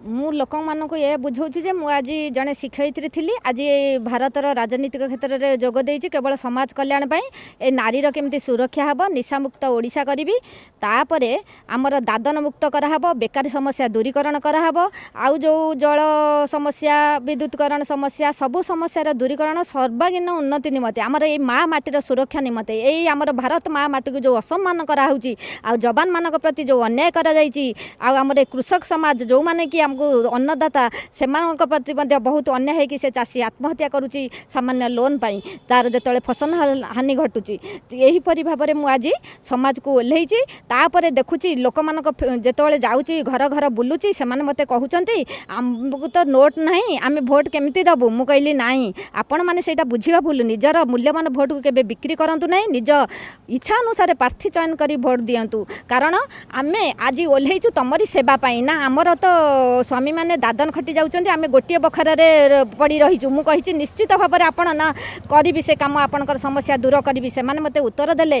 ମୁଁ ଲୋକମାନଙ୍କୁ ଏ ବୁଝାଉଛି ଯେ ମୁଁ ଆଜି ଜଣେ ଶିକ୍ଷୟିତ୍ରୀ ଥିଲି ଆଜି ଭାରତର ରାଜନୈତିକ କ୍ଷେତ୍ରରେ ଯୋଗ ଦେଇଛି କେବଳ ସମାଜ କଲ୍ୟାଣ ପାଇଁ ଏ ନାରୀର କେମିତି ସୁରକ୍ଷା ହେବ ନିଶାମୁକ୍ତ ଓଡ଼ିଶା କରିବି ତାପରେ ଆମର ଦାଦନ ମୁକ୍ତ କରାହେବ ବେକାରୀ ସମସ୍ୟା ଦୂରୀକରଣ କରାହେବ ଆଉ ଯେଉଁ ଜଳ ସମସ୍ୟା ବିଦ୍ୟୁତକରଣ ସମସ୍ୟା ସବୁ ସମସ୍ୟାର ଦୂରୀକରଣ ସର୍ବାଙ୍ଗୀନ ଉନ୍ନତି ନିମନ୍ତେ ଆମର ଏଇ ମା ମାଟିର ସୁରକ୍ଷା ନିମନ୍ତେ ଏଇ ଆମର ଭାରତ ମା ମାଟିକୁ ଯେଉଁ ଅସମ୍ମାନ କରାହେଉଛି ଆଉ ଯବାନମାନଙ୍କ ପ୍ରତି ଯେଉଁ ଅନ୍ୟାୟ କରାଯାଇଛି ଆଉ ଆମର କୃଷକ ସମାଜ ଯେଉଁମାନେ କି ଆମକୁ ଅନ୍ନଦାତା ସେମାନଙ୍କ ପ୍ରତି ମଧ୍ୟ ବହୁତ ଅନ୍ୟାୟ ହୋଇକି ସେ ଚାଷୀ ଆତ୍ମହତ୍ୟା କରୁଛି ସାମାନ୍ୟ ଲୋନ୍ ପାଇଁ ତା'ର ଯେତେବେଳେ ଫସଲ ହାନି ଘଟୁଛି ଏହିପରି ଭାବରେ ମୁଁ ଆଜି ସମାଜକୁ ଓହ୍ଲେଇଛି ତାପରେ ଦେଖୁଛି ଲୋକମାନଙ୍କ ଯେତେବେଳେ ଯାଉଛି ଘର ଘର ବୁଲୁଛି ସେମାନେ ମୋତେ କହୁଛନ୍ତି ଆମକୁ ତ ନୋଟ୍ ନାହିଁ ଆମେ ଭୋଟ୍ କେମିତି ଦେବୁ ମୁଁ କହିଲି ନାହିଁ ଆପଣମାନେ ସେଇଟା ବୁଝିବା ଭୁଲ ନିଜର ମୂଲ୍ୟବାନ ଭୋଟ୍କୁ କେବେ ବିକ୍ରି କରନ୍ତୁ ନାହିଁ ନିଜ ଇଚ୍ଛା ଅନୁସାରେ ପ୍ରାର୍ଥୀ ଚୟନ କରି ଭୋଟ୍ ଦିଅନ୍ତୁ କାରଣ ଆମେ ଆଜି ଓହ୍ଲେଇଛୁ ତୁମରି ସେବା ପାଇଁ ନା ଆମର ତ ସ୍ୱାମୀ ମାନେ ଦାଦନ ଖଟି ଯାଉଛନ୍ତି ଆମେ ଗୋଟିଏ ବଖରାରେ ପଡ଼ି ରହିଛୁ ମୁଁ କହିଛି ନିଶ୍ଚିତ ଭାବରେ ଆପଣ ନା କରିବି ସେ କାମ ଆପଣଙ୍କର ସମସ୍ୟା ଦୂର କରିବି ସେମାନେ ମୋତେ ଉତ୍ତର ଦେଲେ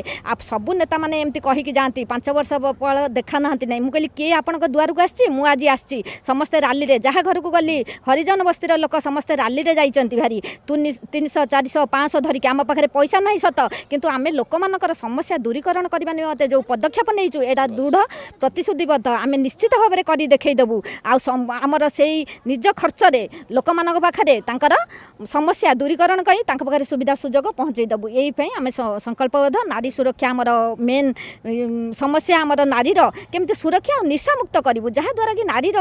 ସବୁ ନେତାମାନେ ଏମିତି କହିକି ଯାଆନ୍ତି ପାଞ୍ଚ ବର୍ଷ ଫଳ ଦେଖା ନାହାନ୍ତି ନାହିଁ ମୁଁ କହିଲି କିଏ ଆପଣଙ୍କ ଦୁଆରକୁ ଆସିଛି ମୁଁ ଆଜି ଆସିଛି ସମସ୍ତେ ରାଲିରେ ଯାହା ଘରକୁ ଗଲି ହରିଜନ ବସ୍ତିର ଲୋକ ସମସ୍ତେ ରାଲିରେ ଯାଇଛନ୍ତି ଭାରି ତିନିଶହ ଚାରିଶହ ପାଞ୍ଚଶହ ଧରିକି ଆମ ପାଖରେ ପଇସା ନାହିଁ ସତ କିନ୍ତୁ ଆମେ ଲୋକମାନଙ୍କର ସମସ୍ୟା ଦୂରୀକରଣ କରିବା ନିମନ୍ତେ ଯେଉଁ ପଦକ୍ଷେପ ନେଇଛୁ ଏଇଟା ଦୃଢ଼ ପ୍ରତିଶ୍ରୁତିବଦ୍ଧ ଆମେ ନିଶ୍ଚିତ ଭାବରେ କରି ଦେଖେଇଦେବୁ ଆଉ ଆମର ସେଇ ନିଜ ଖର୍ଚ୍ଚରେ ଲୋକମାନଙ୍କ ପାଖରେ ତାଙ୍କର ସମସ୍ୟା ଦୂରୀକରଣ କରି ତାଙ୍କ ପାଖରେ ସୁବିଧା ସୁଯୋଗ ପହଞ୍ଚାଇ ଦେବୁ ଏଇପାଇଁ ଆମେ ସଂକଳ୍ପବଦ୍ଧ ନାରୀ ସୁରକ୍ଷା ଆମର ମେନ୍ ସମସ୍ୟା ଆମର ନାରୀର କେମିତି ସୁରକ୍ଷା ଆଉ ନିଶାମୁକ୍ତ କରିବୁ ଯାହାଦ୍ୱାରା କି ନାରୀର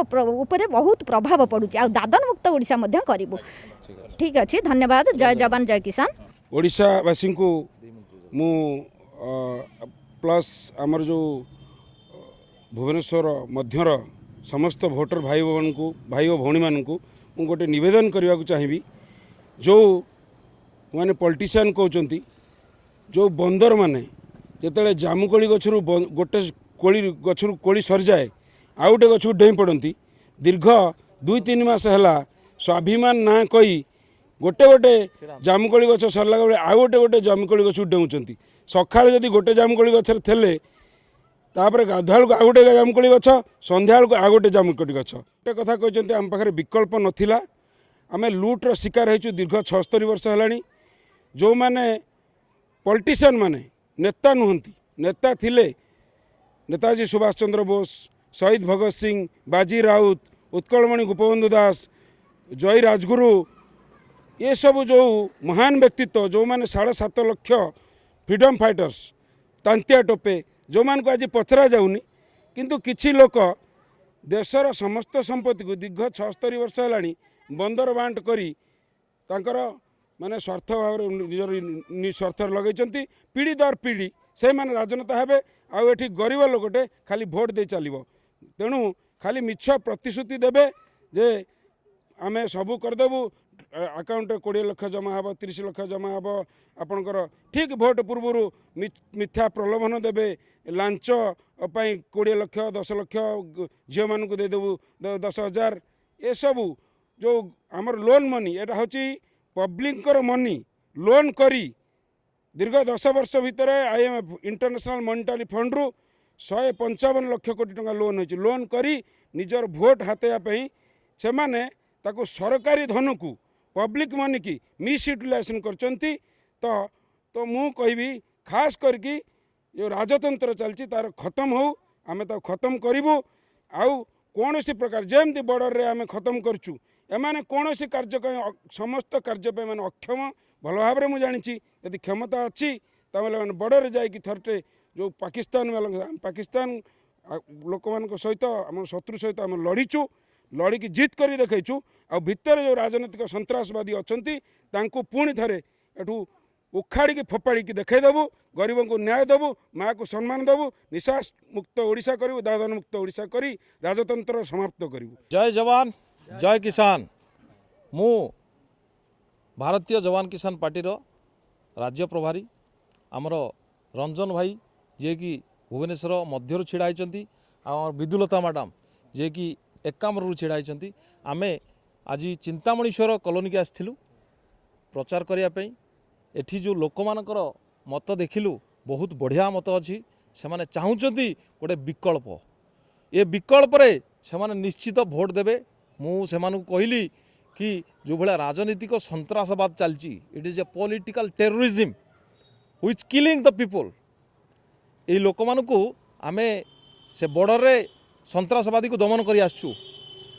ଉପରେ ବହୁତ ପ୍ରଭାବ ପଡ଼ୁଛି ଆଉ ଦାଦନ ମୁକ୍ତ ଓଡ଼ିଶା ମଧ୍ୟ କରିବୁ ଠିକ୍ ଅଛି ଧନ୍ୟବାଦ ଜୟ ଯବାନ ଜୟ କିଷାନ ଓଡ଼ିଶାବାସୀଙ୍କୁ ମୁଁ ପ୍ଲସ୍ ଆମର ଯେଉଁ ଭୁବନେଶ୍ୱର ମଧ୍ୟର ସମସ୍ତ ଭୋଟର ଭାଇ ଭଉଣୀଙ୍କୁ ଭାଇ ଓ ଭଉଣୀମାନଙ୍କୁ ମୁଁ ଗୋଟେ ନିବେଦନ କରିବାକୁ ଚାହିଁବି ଯେଉଁମାନେ ପଲିଟିସିଆନ୍ କହୁଛନ୍ତି ଯେଉଁ ବନ୍ଦରମାନେ ଯେତେବେଳେ ଜାମୁକୋଳି ଗଛରୁ ଗୋଟେ କୋଳି ଗଛରୁ କୋଳି ସରିଯାଏ ଆଉ ଗୋଟେ ଗଛକୁ ଡେଇଁ ପଡ଼ନ୍ତି ଦୀର୍ଘ ଦୁଇ ତିନି ମାସ ହେଲା ସ୍ୱାଭିମାନ ନାଁ କହି ଗୋଟେ ଗୋଟେ ଜାମୁକୋଳି ଗଛ ସରିଲା ବେଳେ ଆଉ ଗୋଟେ ଗୋଟେ ଜାମୁକୋଳି ଗଛକୁ ଡେଉଁଛନ୍ତି ସକାଳେ ଯଦି ଗୋଟେ ଜାମୁକୋଳି ଗଛରେ ଥିଲେ ତାପରେ ଗାଧୁଆଳକୁ ଆଉ ଗୋଟେ ଜାମୁକୋଳି ଗଛ ସନ୍ଧ୍ୟାବେଳକୁ ଆଉ ଗୋଟେ ଜାମୁକୋଳି ଗଛ ଗୋଟେ କଥା କହିଛନ୍ତି ଆମ ପାଖରେ ବିକଳ୍ପ ନଥିଲା ଆମେ ଲୁଟ୍ର ଶିକାର ହେଇଛୁ ଦୀର୍ଘ ଛଅସ୍ତରୀ ବର୍ଷ ହେଲାଣି ଯେଉଁମାନେ ପଲିଟିସିଆନ୍ ମାନେ ନେତା ନୁହନ୍ତି ନେତା ଥିଲେ ନେତାଜୀ ସୁଭାଷ ଚନ୍ଦ୍ର ବୋଷ ଶହୀଦ ଭଗତ ସିଂ ବାଜି ରାଉତ ଉତ୍କଳମଣି ଗୋପବନ୍ଧୁ ଦାସ ଜୟ ରାଜଗୁରୁ ଏସବୁ ଯେଉଁ ମହାନ ବ୍ୟକ୍ତିତ୍ୱ ଯେଉଁମାନେ ସାଢ଼େ ସାତ ଲକ୍ଷ ଫ୍ରିଡ଼ମ୍ ଫାଇଟର୍ସ ତାନ୍ତିଆ ଟୋପେ ଯେଉଁମାନଙ୍କୁ ଆଜି ପଚରାଯାଉନି କିନ୍ତୁ କିଛି ଲୋକ ଦେଶର ସମସ୍ତ ସମ୍ପତ୍ତିକୁ ଦୀର୍ଘ ଛଅସ୍ତରୀ ବର୍ଷ ହେଲାଣି ବନ୍ଦର ବାଣ୍ଟ କରି ତାଙ୍କର ମାନେ ସ୍ୱାର୍ଥ ଭାବରେ ନିଜର ନିସ୍ୱାର୍ଥରେ ଲଗାଇଛନ୍ତି ପିଢ଼ି ଦର ପିଢ଼ି ସେମାନେ ରାଜନେତା ହେବେ ଆଉ ଏଠି ଗରିବ ଲୋକଟେ ଖାଲି ଭୋଟ ଦେଇ ଚାଲିବ ତେଣୁ ଖାଲି ମିଛ ପ୍ରତିଶ୍ରୁତି ଦେବେ ଯେ ଆମେ ସବୁ କରିଦେବୁ आकाउन्ट्रे कि लक्ष जमािस लक्ष जमा ठीक भोट पूर्व मिथ्या प्रलोभन दे लान्छ कि लक्ष दस लक्ष झिउ मु दस हजार एसबु जो आम लोन मनी एउटा हौ पब्लिक पब्लिकको मनी लोन गरि दीर्घ दस वर्षभित्र आइएमएफ इन्टरनेसनाल मनिटारि फ्रु पचवन लक्ष कोटी टा लोन हुन्छ लोन गरि निजर भोट हातवाई सरकारी धनकु ପବ୍ଲିକ୍ ମନିକି ମିସ୍ୟୁଟିଲାଇଜେସନ୍ କରୁଛନ୍ତି ତ ତ ମୁଁ କହିବି ଖାସ୍ କରିକି ଯେଉଁ ରାଜତନ୍ତ୍ର ଚାଲିଛି ତା'ର ଖତମ ହେଉ ଆମେ ତାକୁ ଖତମ କରିବୁ ଆଉ କୌଣସି ପ୍ରକାର ଯେମିତି ବର୍ଡ଼ରରେ ଆମେ ଖତମ କରୁଛୁ ଏମାନେ କୌଣସି କାର୍ଯ୍ୟ ପାଇଁ ସମସ୍ତ କାର୍ଯ୍ୟ ପାଇଁ ଏମାନେ ଅକ୍ଷମ ଭଲ ଭାବରେ ମୁଁ ଜାଣିଛି ଯଦି କ୍ଷମତା ଅଛି ତାହେଲେ ଏମାନେ ବର୍ଡ଼ରରେ ଯାଇକି ଥରଟେ ଯେଉଁ ପାକିସ୍ତାନ ପାକିସ୍ତାନ ଲୋକମାନଙ୍କ ସହିତ ଆମ ଶତ୍ରୁ ସହିତ ଆମେ ଲଢ଼ିଛୁ ଲଢ଼ିକି ଜିତ୍ କରି ଦେଖାଇଛୁ आउँ भित्र जो राजनैतिक सन्तासवादी अहिले तुनि थोर एठ उखाडिक फोपाडिक देखाइदेबु गरीबको न्याय दबु मा सम्मान दुबु निशासमुक्त ओडा कि उदामुक्त ओडा गरिरातन्त्र समाप्त गरौँ जय जवान जय किसान मु भारतीय जवान किसान पार्टी राज्य प्रभारी आमर भाई भाइ जि भुवनेश्वर मध्याहन चाहिँ आदुलता म्याडाम जिका छिडाहच आमे আজি ଚିନ୍ତାମଣିଶ୍ୱର କଲୋନୀକି ଆସିଥିଲୁ ପ୍ରଚାର କରିବା ପାଇଁ ଏଠି ଯେଉଁ ଲୋକମାନଙ୍କର ମତ ଦେଖିଲୁ ବହୁତ ବଢ଼ିଆ ମତ ଅଛି ସେମାନେ ଚାହୁଁଛନ୍ତି ଗୋଟେ ବିକଳ୍ପ ଏ ବିକଳ୍ପରେ ସେମାନେ ନିଶ୍ଚିତ ଭୋଟ୍ ଦେବେ ମୁଁ ସେମାନଙ୍କୁ କହିଲି କି ଯେଉଁଭଳିଆ ରାଜନୈତିକ ସନ୍ତାସବାଦ ଚାଲିଛି it is a political terrorism which killing the people ଏଇ ଲୋକମାନଙ୍କୁ ଆମେ ସେ ବର୍ଡ଼ରରେ ସନ୍ତାସବାଦୀକୁ ଦମନ କରି ଆସୁଛୁ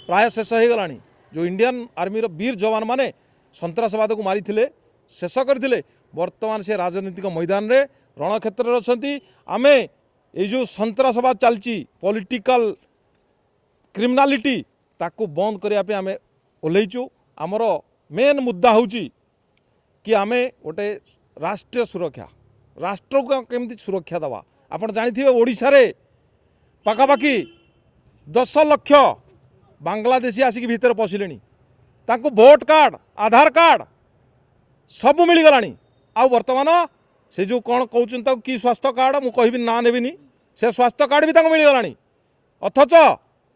ପ୍ରାୟ ଶେଷ ହୋଇଗଲାଣି जो इंडियन आर्मी वीर जवान मैंने सन्सवाद को मारी शेष करते बर्तमान से राजनीतिक मैदान में रणक्षेत्र अच्छा आम ये सन्सवाद चलती पॉलिटिकल क्रिमिनालीटी ताकू बंद करने आम ओल्लु आमर मेन मुद्दा हूँ कि आम गोटे राष्ट्रीय सुरक्षा राष्ट्र को कमी सुरक्षा दवा आप जानते ओडार पखापाखि दस लक्ष ବାଙ୍ଗଲାଦେଶୀ ଆସିକି ଭିତରେ ପଶିଲେଣି ତାଙ୍କୁ ଭୋଟ କାର୍ଡ଼ ଆଧାର କାର୍ଡ଼ ସବୁ ମିଳିଗଲାଣି ଆଉ ବର୍ତ୍ତମାନ ସେ ଯେଉଁ କ'ଣ କହୁଛନ୍ତି ତାକୁ କି ସ୍ୱାସ୍ଥ୍ୟ କାର୍ଡ଼ ମୁଁ କହିବି ନାଁ ନେବିନି ସେ ସ୍ୱାସ୍ଥ୍ୟ କାର୍ଡ଼ ବି ତାଙ୍କୁ ମିଳିଗଲାଣି ଅଥଚ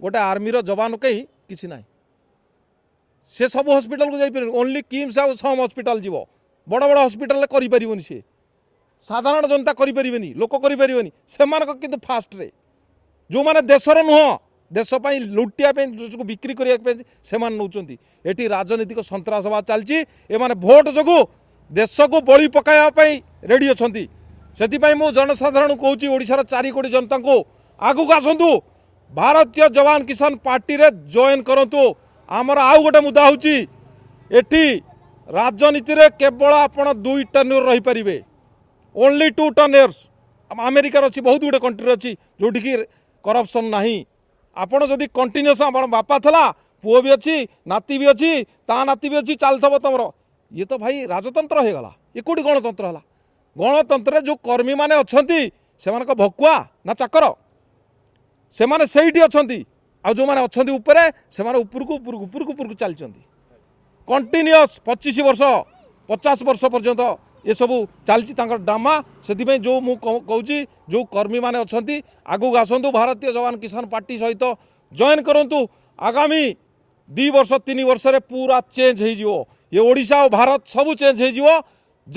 ଗୋଟେ ଆର୍ମିର ଯବାନ କେହି କିଛି ନାହିଁ ସେ ସବୁ ହସ୍ପିଟାଲକୁ ଯାଇପାରିବନି ଓନ୍ଲି କିମ୍ସ ଆଉ ସମ୍ ହସ୍ପିଟାଲ ଯିବ ବଡ଼ ବଡ଼ ହସ୍ପିଟାଲରେ କରିପାରିବନି ସିଏ ସାଧାରଣ ଜନତା କରିପାରିବେନି ଲୋକ କରିପାରିବେନି ସେମାନଙ୍କ କିନ୍ତୁ ଫାଷ୍ଟରେ ଯେଉଁମାନେ ଦେଶର ନୁହଁ দেশ পাই লুটিয়া দেশকে বিক্রি করা সে এটি রাজনৈতিক সন্ত্রাসবাদ চালছি এমানে ভোট যোগু দেশকে বলি পকাইবা রেডি অনেক সেপাই মু জনসাধারণ কৌছি ওড়শার চারি কোটি জনতা আগুক আসন্তু ଭାରତୀୟ ଯବାନ କିଷାନ ପାର୍ଟିରେ ଜଏନ୍ କରନ୍ତୁ ଆମର ଆଉ ଗୋଟେ ମୁଦ୍ଦା ହେଉଛି ଏଠି ରାଜନୀତିରେ କେବଳ ଆପଣ ଦୁଇ ଟର୍ନିୟର ରହିପାରିବେ ଓନ୍ଲି ଟୁ ଟର୍ନିୟର୍ସ ଆମେରିକାର ଅଛି ବହୁତ ଗୁଡ଼ିଏ କଣ୍ଟ୍ରିରେ ଅଛି ଯେଉଁଠିକି କରପ୍ସନ୍ ନାହିଁ ଆପଣ ଯଦି କଣ୍ଟିନ୍ୟୁସ୍ ଆପଣ ବାପା ଥିଲା ପୁଅ ବି ଅଛି ନାତି ବି ଅଛି ତା ନାତି ବି ଅଛି ଚାଲିଥିବ ତୁମର ଇଏ ତ ଭାଇ ରାଜତନ୍ତ୍ର ହେଇଗଲା ଇଏ କେଉଁଠି ଗଣତନ୍ତ୍ର ହେଲା ଗଣତନ୍ତ୍ରରେ ଯେଉଁ କର୍ମୀମାନେ ଅଛନ୍ତି ସେମାନଙ୍କ ଭକୁଆ ନା ଚାକର ସେମାନେ ସେଇଠି ଅଛନ୍ତି ଆଉ ଯେଉଁମାନେ ଅଛନ୍ତି ଉପରେ ସେମାନେ ଉପରକୁ ଉପରକୁ ଉପରକୁ ଉପରକୁ ଚାଲିଛନ୍ତି କଣ୍ଟିନ୍ୟୁଅସ୍ ପଚିଶ ବର୍ଷ ପଚାଶ ବର୍ଷ ପର୍ଯ୍ୟନ୍ତ ये सब चलती ड्रामा से जो मुझे जो कर्मी मैंने अच्छा आगे आसतु भारतीय जवान किसान पार्टी सहित तो जयन करूँ आगामी दु वर्ष तीन वर्ष पूरा चेंज हो ये ओडा और भारत सब चेंज हो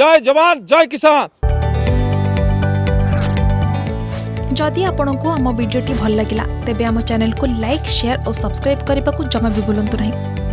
जय जवान जय किसान जदि आपण को आम भिडी भल लगा तेब चेल को लाइक सेयार और सब्सक्राइब करने को जमा भी बुलां नहीं